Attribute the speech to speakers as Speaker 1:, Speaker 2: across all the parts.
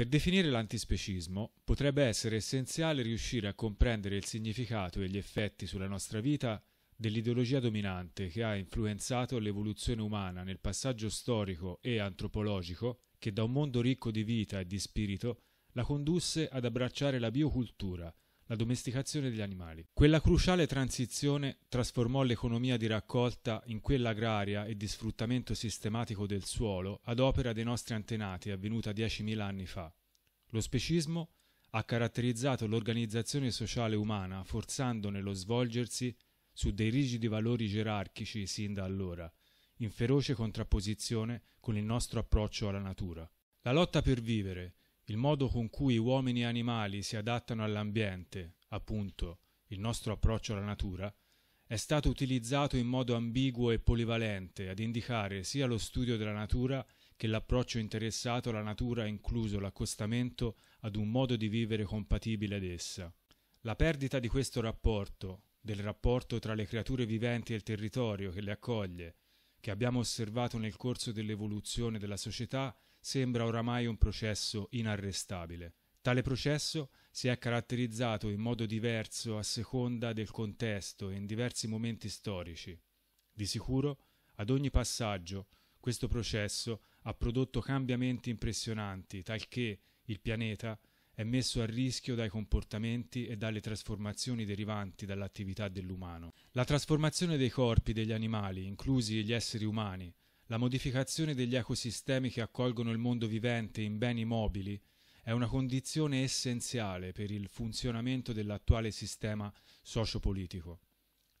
Speaker 1: Per definire l'antispecismo potrebbe essere essenziale riuscire a comprendere il significato e gli effetti sulla nostra vita dell'ideologia dominante che ha influenzato l'evoluzione umana nel passaggio storico e antropologico che da un mondo ricco di vita e di spirito la condusse ad abbracciare la biocultura, la domesticazione degli animali. Quella cruciale transizione trasformò l'economia di raccolta in quella agraria e di sfruttamento sistematico del suolo ad opera dei nostri antenati avvenuta 10.000 anni fa. Lo specismo ha caratterizzato l'organizzazione sociale umana forzandone lo svolgersi su dei rigidi valori gerarchici sin da allora, in feroce contrapposizione con il nostro approccio alla natura. La lotta per vivere, il modo con cui uomini e animali si adattano all'ambiente, appunto il nostro approccio alla natura, è stato utilizzato in modo ambiguo e polivalente ad indicare sia lo studio della natura che l'approccio interessato alla natura incluso l'accostamento ad un modo di vivere compatibile ad essa. La perdita di questo rapporto, del rapporto tra le creature viventi e il territorio che le accoglie, che abbiamo osservato nel corso dell'evoluzione della società, sembra oramai un processo inarrestabile. Tale processo si è caratterizzato in modo diverso a seconda del contesto e in diversi momenti storici. Di sicuro, ad ogni passaggio, questo processo ha prodotto cambiamenti impressionanti, talché il pianeta è messo a rischio dai comportamenti e dalle trasformazioni derivanti dall'attività dell'umano. La trasformazione dei corpi degli animali, inclusi gli esseri umani, la modificazione degli ecosistemi che accolgono il mondo vivente in beni mobili è una condizione essenziale per il funzionamento dell'attuale sistema sociopolitico.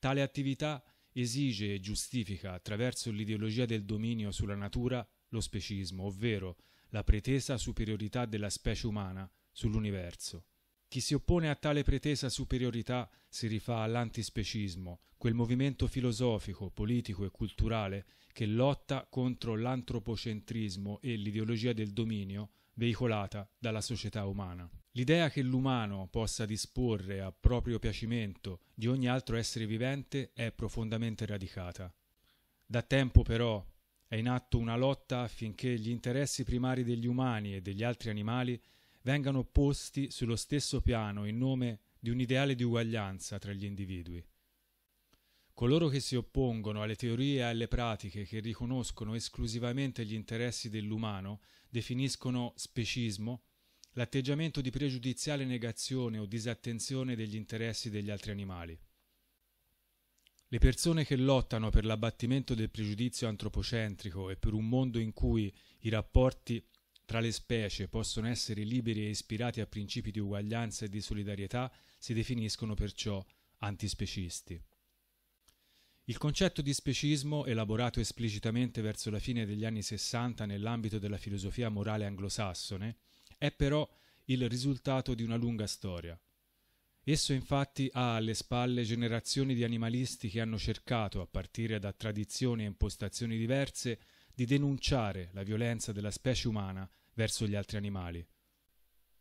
Speaker 1: Tale attività esige e giustifica attraverso l'ideologia del dominio sulla natura lo specismo, ovvero la pretesa superiorità della specie umana sull'universo. Chi si oppone a tale pretesa superiorità si rifà all'antispecismo, quel movimento filosofico, politico e culturale che lotta contro l'antropocentrismo e l'ideologia del dominio veicolata dalla società umana. L'idea che l'umano possa disporre a proprio piacimento di ogni altro essere vivente è profondamente radicata. Da tempo però è in atto una lotta affinché gli interessi primari degli umani e degli altri animali vengano posti sullo stesso piano in nome di un ideale di uguaglianza tra gli individui. Coloro che si oppongono alle teorie e alle pratiche che riconoscono esclusivamente gli interessi dell'umano definiscono specismo l'atteggiamento di pregiudiziale negazione o disattenzione degli interessi degli altri animali. Le persone che lottano per l'abbattimento del pregiudizio antropocentrico e per un mondo in cui i rapporti tra le specie possono essere liberi e ispirati a principi di uguaglianza e di solidarietà si definiscono perciò antispecisti. Il concetto di specismo, elaborato esplicitamente verso la fine degli anni Sessanta nell'ambito della filosofia morale anglosassone, è però il risultato di una lunga storia. Esso infatti ha alle spalle generazioni di animalisti che hanno cercato, a partire da tradizioni e impostazioni diverse, di denunciare la violenza della specie umana verso gli altri animali.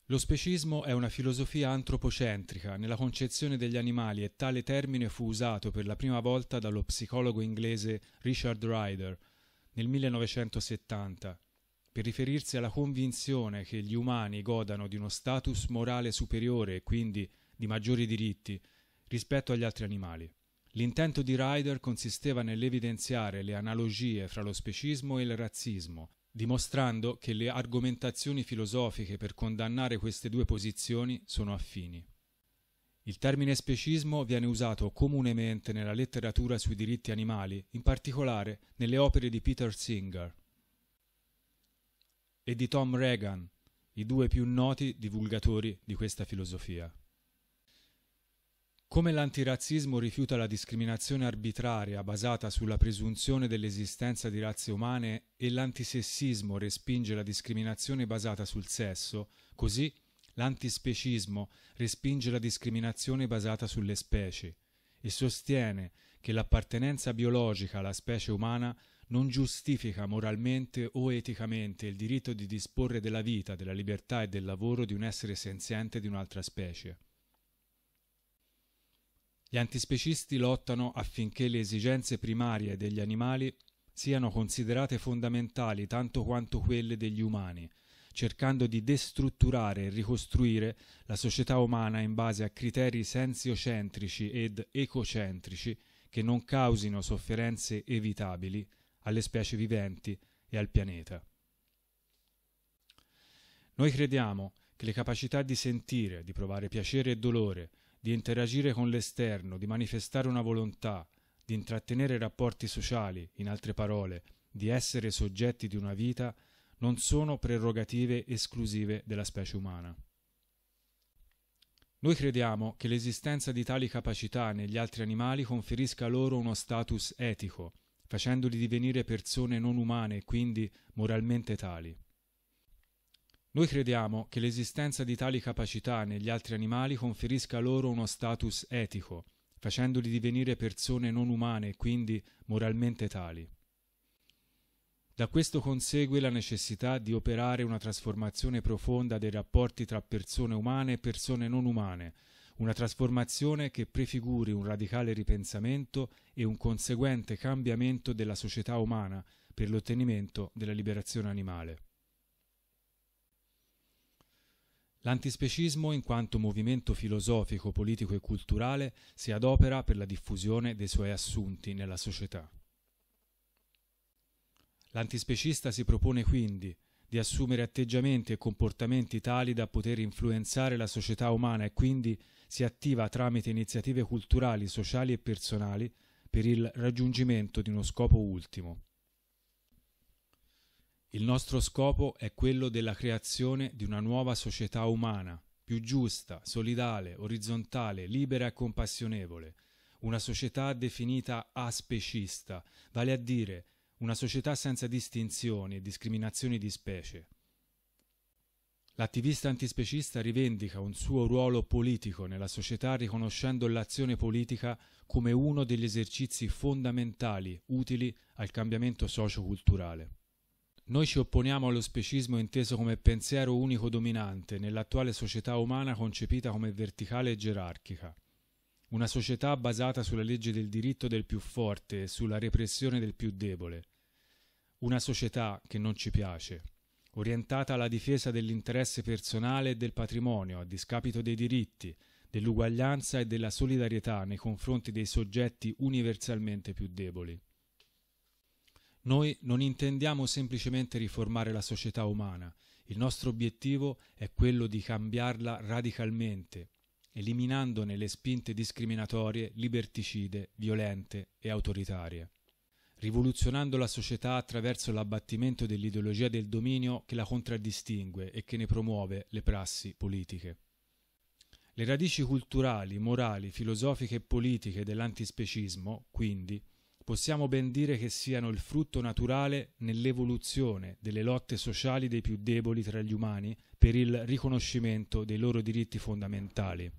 Speaker 1: Lo specismo è una filosofia antropocentrica nella concezione degli animali e tale termine fu usato per la prima volta dallo psicologo inglese Richard Ryder nel 1970 per riferirsi alla convinzione che gli umani godano di uno status morale superiore e quindi di maggiori diritti rispetto agli altri animali. L'intento di Ryder consisteva nell'evidenziare le analogie fra lo specismo e il razzismo, dimostrando che le argomentazioni filosofiche per condannare queste due posizioni sono affini. Il termine specismo viene usato comunemente nella letteratura sui diritti animali, in particolare nelle opere di Peter Singer e di Tom Reagan, i due più noti divulgatori di questa filosofia. Come l'antirazzismo rifiuta la discriminazione arbitraria basata sulla presunzione dell'esistenza di razze umane e l'antisessismo respinge la discriminazione basata sul sesso, così l'antispecismo respinge la discriminazione basata sulle specie e sostiene che l'appartenenza biologica alla specie umana non giustifica moralmente o eticamente il diritto di disporre della vita, della libertà e del lavoro di un essere senziente di un'altra specie. Gli antispecisti lottano affinché le esigenze primarie degli animali siano considerate fondamentali tanto quanto quelle degli umani, cercando di destrutturare e ricostruire la società umana in base a criteri sensiocentrici ed ecocentrici che non causino sofferenze evitabili alle specie viventi e al pianeta. Noi crediamo che le capacità di sentire, di provare piacere e dolore, di interagire con l'esterno, di manifestare una volontà, di intrattenere rapporti sociali, in altre parole, di essere soggetti di una vita, non sono prerogative esclusive della specie umana. Noi crediamo che l'esistenza di tali capacità negli altri animali conferisca loro uno status etico, facendoli divenire persone non umane e quindi moralmente tali. Noi crediamo che l'esistenza di tali capacità negli altri animali conferisca loro uno status etico, facendoli divenire persone non umane e quindi moralmente tali. Da questo consegue la necessità di operare una trasformazione profonda dei rapporti tra persone umane e persone non umane, una trasformazione che prefiguri un radicale ripensamento e un conseguente cambiamento della società umana per l'ottenimento della liberazione animale. L'antispecismo, in quanto movimento filosofico, politico e culturale, si adopera per la diffusione dei suoi assunti nella società. L'antispecista si propone quindi di assumere atteggiamenti e comportamenti tali da poter influenzare la società umana e quindi si attiva tramite iniziative culturali, sociali e personali per il raggiungimento di uno scopo ultimo. Il nostro scopo è quello della creazione di una nuova società umana, più giusta, solidale, orizzontale, libera e compassionevole, una società definita aspecista, vale a dire una società senza distinzioni e discriminazioni di specie. L'attivista antispecista rivendica un suo ruolo politico nella società riconoscendo l'azione politica come uno degli esercizi fondamentali utili al cambiamento socioculturale. Noi ci opponiamo allo specismo inteso come pensiero unico dominante nell'attuale società umana concepita come verticale e gerarchica. Una società basata sulla legge del diritto del più forte e sulla repressione del più debole. Una società che non ci piace, orientata alla difesa dell'interesse personale e del patrimonio a discapito dei diritti, dell'uguaglianza e della solidarietà nei confronti dei soggetti universalmente più deboli. Noi non intendiamo semplicemente riformare la società umana, il nostro obiettivo è quello di cambiarla radicalmente, eliminandone le spinte discriminatorie, liberticide, violente e autoritarie, rivoluzionando la società attraverso l'abbattimento dell'ideologia del dominio che la contraddistingue e che ne promuove le prassi politiche. Le radici culturali, morali, filosofiche e politiche dell'antispecismo, quindi, possiamo ben dire che siano il frutto naturale nell'evoluzione delle lotte sociali dei più deboli tra gli umani per il riconoscimento dei loro diritti fondamentali.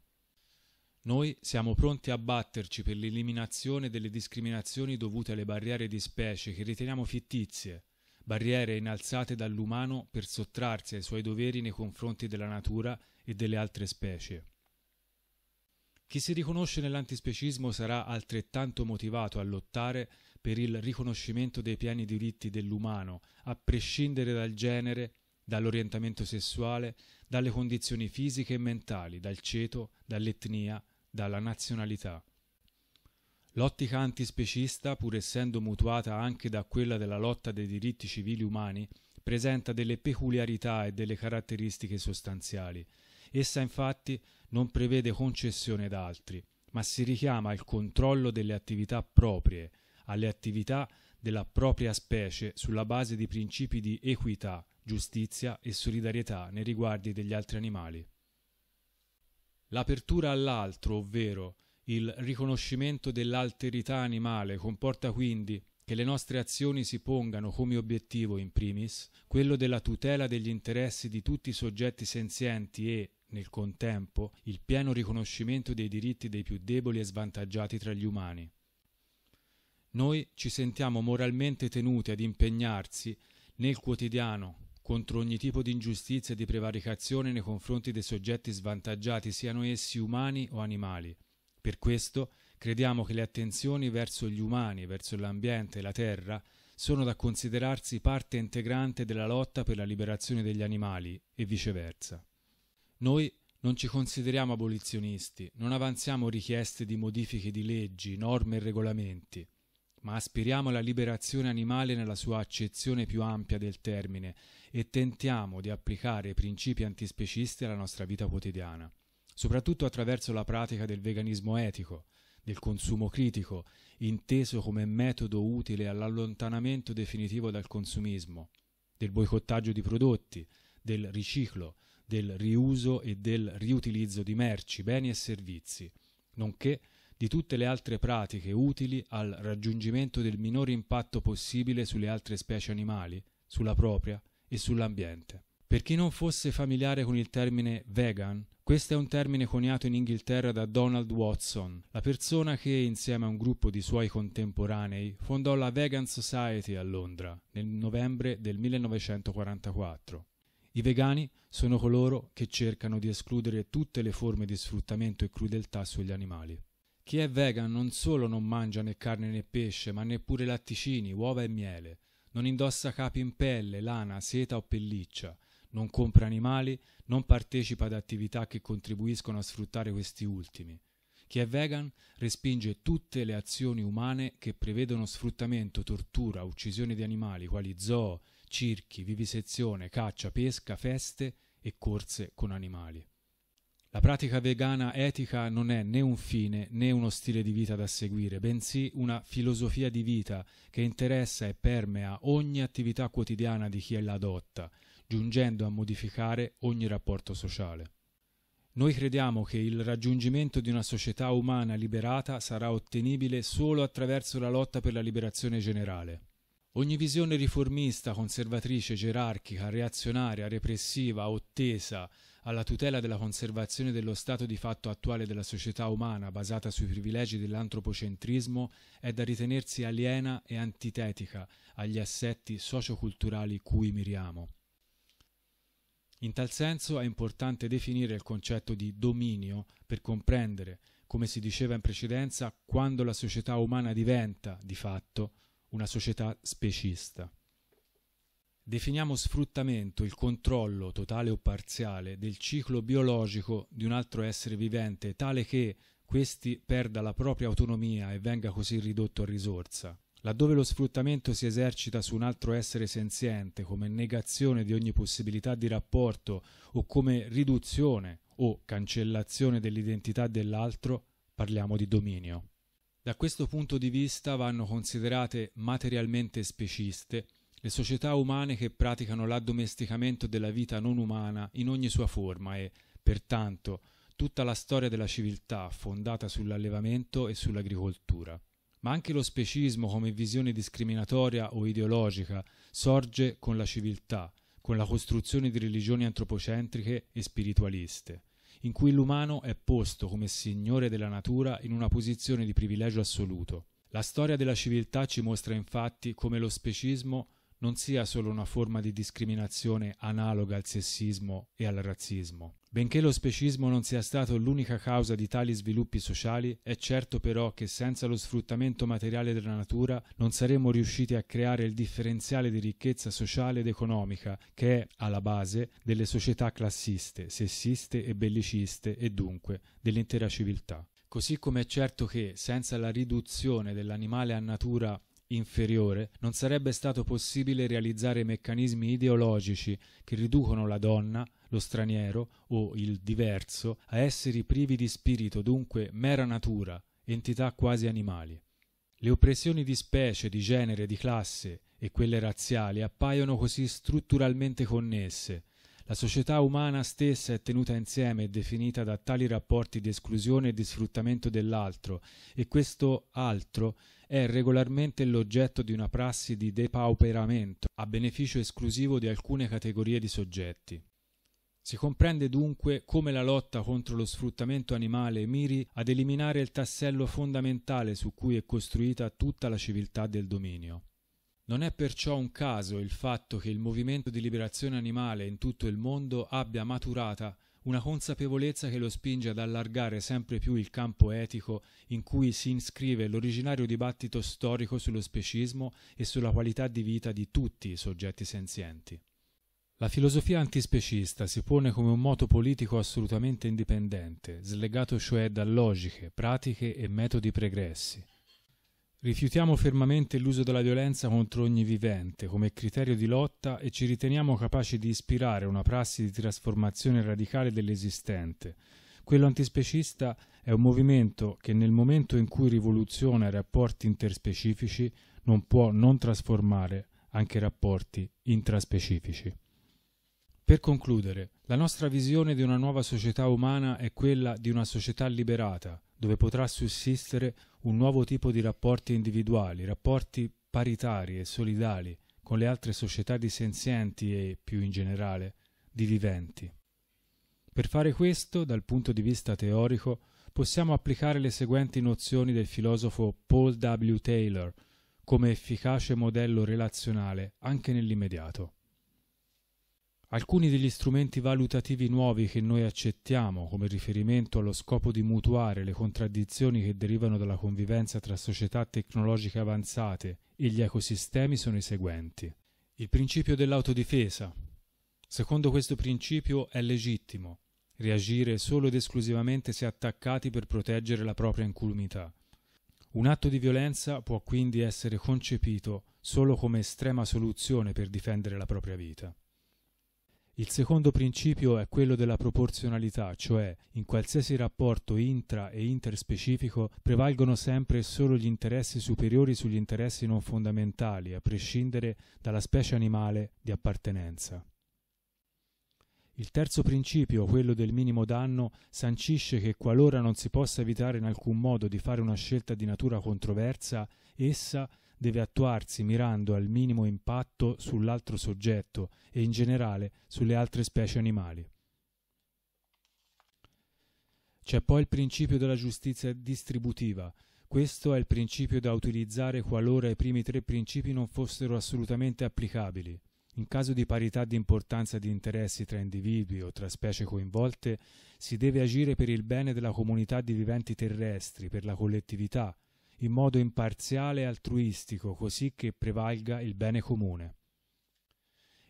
Speaker 1: Noi siamo pronti a batterci per l'eliminazione delle discriminazioni dovute alle barriere di specie che riteniamo fittizie, barriere innalzate dall'umano per sottrarsi ai suoi doveri nei confronti della natura e delle altre specie. Chi si riconosce nell'antispecismo sarà altrettanto motivato a lottare per il riconoscimento dei pieni diritti dell'umano, a prescindere dal genere, dall'orientamento sessuale, dalle condizioni fisiche e mentali, dal ceto, dall'etnia, dalla nazionalità. L'ottica antispecista, pur essendo mutuata anche da quella della lotta dei diritti civili umani, presenta delle peculiarità e delle caratteristiche sostanziali. Essa infatti non prevede concessione ad altri, ma si richiama al controllo delle attività proprie, alle attività della propria specie sulla base di principi di equità, giustizia e solidarietà nei riguardi degli altri animali. L'apertura all'altro, ovvero il riconoscimento dell'alterità animale, comporta quindi che le nostre azioni si pongano come obiettivo in primis quello della tutela degli interessi di tutti i soggetti senzienti e, nel contempo, il pieno riconoscimento dei diritti dei più deboli e svantaggiati tra gli umani. Noi ci sentiamo moralmente tenuti ad impegnarsi nel quotidiano contro ogni tipo di ingiustizia e di prevaricazione nei confronti dei soggetti svantaggiati, siano essi umani o animali. Per questo crediamo che le attenzioni verso gli umani, verso l'ambiente e la terra sono da considerarsi parte integrante della lotta per la liberazione degli animali e viceversa. Noi non ci consideriamo abolizionisti, non avanziamo richieste di modifiche di leggi, norme e regolamenti, ma aspiriamo alla liberazione animale nella sua accezione più ampia del termine e tentiamo di applicare i principi antispecisti alla nostra vita quotidiana, soprattutto attraverso la pratica del veganismo etico, del consumo critico, inteso come metodo utile all'allontanamento definitivo dal consumismo, del boicottaggio di prodotti, del riciclo, del riuso e del riutilizzo di merci, beni e servizi, nonché di tutte le altre pratiche utili al raggiungimento del minore impatto possibile sulle altre specie animali, sulla propria e sull'ambiente. Per chi non fosse familiare con il termine vegan, questo è un termine coniato in Inghilterra da Donald Watson, la persona che, insieme a un gruppo di suoi contemporanei, fondò la Vegan Society a Londra nel novembre del 1944. I vegani sono coloro che cercano di escludere tutte le forme di sfruttamento e crudeltà sugli animali. Chi è vegan non solo non mangia né carne né pesce, ma neppure latticini, uova e miele, non indossa capi in pelle, lana, seta o pelliccia, non compra animali, non partecipa ad attività che contribuiscono a sfruttare questi ultimi. Chi è vegan respinge tutte le azioni umane che prevedono sfruttamento, tortura, uccisione di animali, quali zoo, circhi, vivisezione, caccia, pesca, feste e corse con animali. La pratica vegana etica non è né un fine né uno stile di vita da seguire, bensì una filosofia di vita che interessa e permea ogni attività quotidiana di chi la adotta, giungendo a modificare ogni rapporto sociale. Noi crediamo che il raggiungimento di una società umana liberata sarà ottenibile solo attraverso la lotta per la liberazione generale. Ogni visione riformista, conservatrice, gerarchica, reazionaria, repressiva ottesa alla tutela della conservazione dello stato di fatto attuale della società umana basata sui privilegi dell'antropocentrismo è da ritenersi aliena e antitetica agli assetti socioculturali cui miriamo. In tal senso è importante definire il concetto di dominio per comprendere, come si diceva in precedenza, quando la società umana diventa, di fatto, una società specista. Definiamo sfruttamento il controllo, totale o parziale, del ciclo biologico di un altro essere vivente, tale che questi perda la propria autonomia e venga così ridotto a risorsa. Laddove lo sfruttamento si esercita su un altro essere senziente come negazione di ogni possibilità di rapporto o come riduzione o cancellazione dell'identità dell'altro, parliamo di dominio. Da questo punto di vista vanno considerate materialmente speciste le società umane che praticano l'addomesticamento della vita non umana in ogni sua forma e, pertanto, tutta la storia della civiltà fondata sull'allevamento e sull'agricoltura. Ma anche lo specismo come visione discriminatoria o ideologica sorge con la civiltà, con la costruzione di religioni antropocentriche e spiritualiste in cui l'umano è posto come signore della natura in una posizione di privilegio assoluto. La storia della civiltà ci mostra infatti come lo specismo non sia solo una forma di discriminazione analoga al sessismo e al razzismo, Benché lo specismo non sia stato l'unica causa di tali sviluppi sociali, è certo però che senza lo sfruttamento materiale della natura non saremmo riusciti a creare il differenziale di ricchezza sociale ed economica che è alla base delle società classiste, sessiste e belliciste e dunque dell'intera civiltà. Così come è certo che, senza la riduzione dell'animale a natura inferiore, non sarebbe stato possibile realizzare meccanismi ideologici che riducono la donna, lo straniero o il diverso a esseri privi di spirito, dunque mera natura, entità quasi animali. Le oppressioni di specie, di genere, di classe e quelle razziali appaiono così strutturalmente connesse, la società umana stessa è tenuta insieme e definita da tali rapporti di esclusione e di sfruttamento dell'altro, e questo altro è regolarmente l'oggetto di una prassi di depauperamento a beneficio esclusivo di alcune categorie di soggetti. Si comprende dunque come la lotta contro lo sfruttamento animale miri ad eliminare il tassello fondamentale su cui è costruita tutta la civiltà del dominio. Non è perciò un caso il fatto che il movimento di liberazione animale in tutto il mondo abbia maturata una consapevolezza che lo spinge ad allargare sempre più il campo etico in cui si iscrive l'originario dibattito storico sullo specismo e sulla qualità di vita di tutti i soggetti senzienti. La filosofia antispecista si pone come un moto politico assolutamente indipendente, slegato cioè da logiche, pratiche e metodi pregressi, Rifiutiamo fermamente l'uso della violenza contro ogni vivente come criterio di lotta e ci riteniamo capaci di ispirare una prassi di trasformazione radicale dell'esistente. Quello antispecista è un movimento che nel momento in cui rivoluziona i rapporti interspecifici non può non trasformare anche rapporti intraspecifici. Per concludere, la nostra visione di una nuova società umana è quella di una società liberata, dove potrà sussistere un nuovo tipo di rapporti individuali, rapporti paritari e solidali con le altre società di senzienti e, più in generale, di viventi. Per fare questo, dal punto di vista teorico, possiamo applicare le seguenti nozioni del filosofo Paul W. Taylor come efficace modello relazionale anche nell'immediato. Alcuni degli strumenti valutativi nuovi che noi accettiamo come riferimento allo scopo di mutuare le contraddizioni che derivano dalla convivenza tra società tecnologiche avanzate e gli ecosistemi sono i seguenti. Il principio dell'autodifesa. Secondo questo principio è legittimo reagire solo ed esclusivamente se attaccati per proteggere la propria incolumità. Un atto di violenza può quindi essere concepito solo come estrema soluzione per difendere la propria vita. Il secondo principio è quello della proporzionalità, cioè in qualsiasi rapporto intra e interspecifico prevalgono sempre e solo gli interessi superiori sugli interessi non fondamentali, a prescindere dalla specie animale di appartenenza. Il terzo principio, quello del minimo danno, sancisce che qualora non si possa evitare in alcun modo di fare una scelta di natura controversa, essa è deve attuarsi mirando al minimo impatto sull'altro soggetto e in generale sulle altre specie animali. C'è poi il principio della giustizia distributiva. Questo è il principio da utilizzare qualora i primi tre principi non fossero assolutamente applicabili. In caso di parità di importanza di interessi tra individui o tra specie coinvolte, si deve agire per il bene della comunità di viventi terrestri, per la collettività, in modo imparziale e altruistico, così che prevalga il bene comune.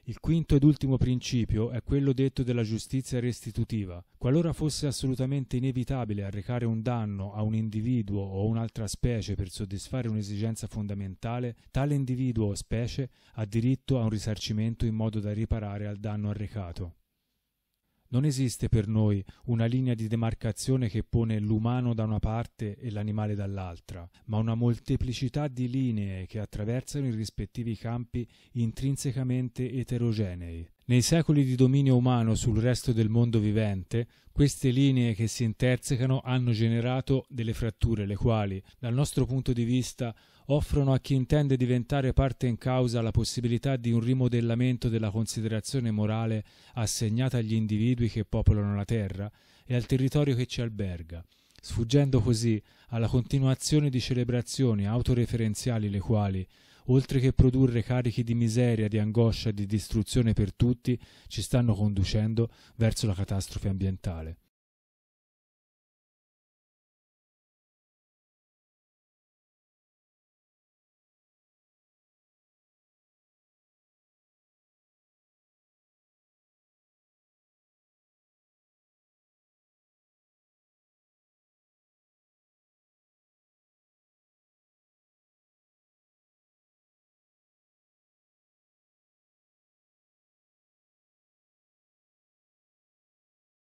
Speaker 1: Il quinto ed ultimo principio è quello detto della giustizia restitutiva. Qualora fosse assolutamente inevitabile arrecare un danno a un individuo o un'altra specie per soddisfare un'esigenza fondamentale, tale individuo o specie ha diritto a un risarcimento in modo da riparare al danno arrecato. Non esiste per noi una linea di demarcazione che pone l'umano da una parte e l'animale dall'altra, ma una molteplicità di linee che attraversano i rispettivi campi intrinsecamente eterogenei. Nei secoli di dominio umano sul resto del mondo vivente, queste linee che si intersecano hanno generato delle fratture, le quali, dal nostro punto di vista, offrono a chi intende diventare parte in causa la possibilità di un rimodellamento della considerazione morale assegnata agli individui che popolano la terra e al territorio che ci alberga, sfuggendo così alla continuazione di celebrazioni autoreferenziali le quali, oltre che produrre carichi di miseria, di angoscia e di distruzione per tutti, ci stanno conducendo verso la catastrofe ambientale.